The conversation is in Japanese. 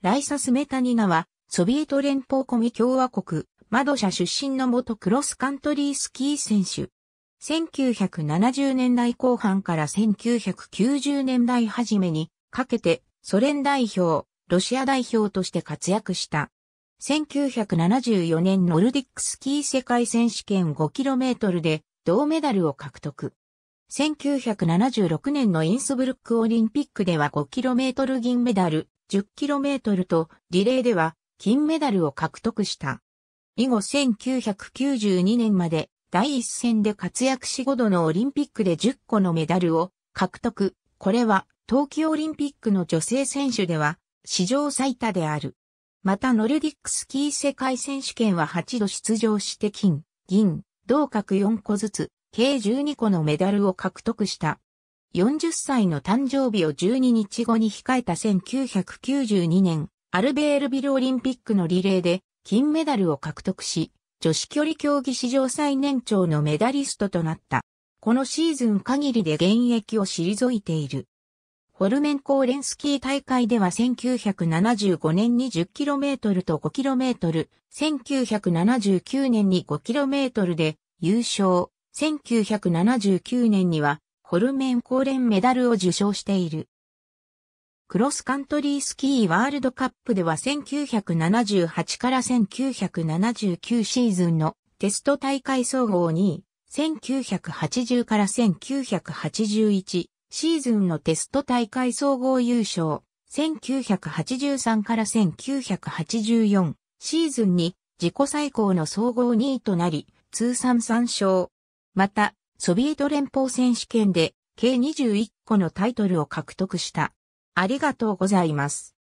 ライサ・スメタニナは、ソビエト連邦コミ共和国、マドシャ出身の元クロスカントリースキー選手。1970年代後半から1990年代初めにかけてソ連代表、ロシア代表として活躍した。1974年ノルディックスキー世界選手権 5km で銅メダルを獲得。1976年のインスブルックオリンピックでは 5km 銀メダル、10km とリレーでは金メダルを獲得した。以後1992年まで第一戦で活躍し5度のオリンピックで10個のメダルを獲得。これは冬季オリンピックの女性選手では史上最多である。またノルディックスキー世界選手権は8度出場して金、銀、銅角4個ずつ、計12個のメダルを獲得した。40歳の誕生日を12日後に控えた1992年、アルベールビルオリンピックのリレーで金メダルを獲得し、女子距離競技史上最年長のメダリストとなった。このシーズン限りで現役を退いている。ホルメンコーレンスキー大会では1975年に 10km と 5km、1979年に 5km で優勝、1979年にはホルメン公連メダルを受賞している。クロスカントリースキーワールドカップでは1978から1979シーズンのテスト大会総合2位、1980から1981シーズンのテスト大会総合優勝、1983から1984シーズンに自己最高の総合2位となり、通算3勝。また、ソビエト連邦選手権で計21個のタイトルを獲得した。ありがとうございます。